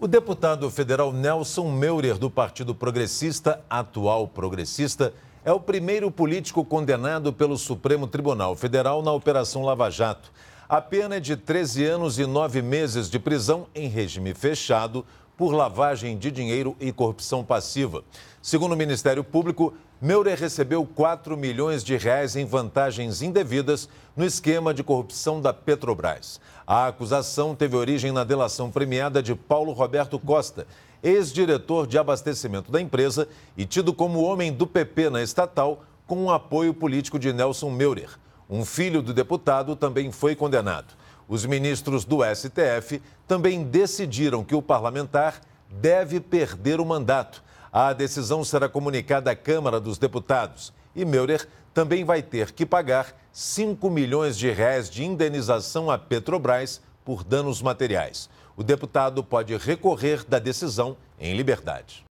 O deputado federal Nelson Meurer, do Partido Progressista, atual progressista, é o primeiro político condenado pelo Supremo Tribunal Federal na Operação Lava Jato. A pena é de 13 anos e 9 meses de prisão em regime fechado por lavagem de dinheiro e corrupção passiva. Segundo o Ministério Público, Meurer recebeu 4 milhões de reais em vantagens indevidas no esquema de corrupção da Petrobras. A acusação teve origem na delação premiada de Paulo Roberto Costa, ex-diretor de abastecimento da empresa e tido como homem do PP na estatal, com o apoio político de Nelson Meurer. Um filho do deputado também foi condenado. Os ministros do STF também decidiram que o parlamentar deve perder o mandato. A decisão será comunicada à Câmara dos Deputados e Meurer também vai ter que pagar 5 milhões de reais de indenização à Petrobras por danos materiais. O deputado pode recorrer da decisão em liberdade.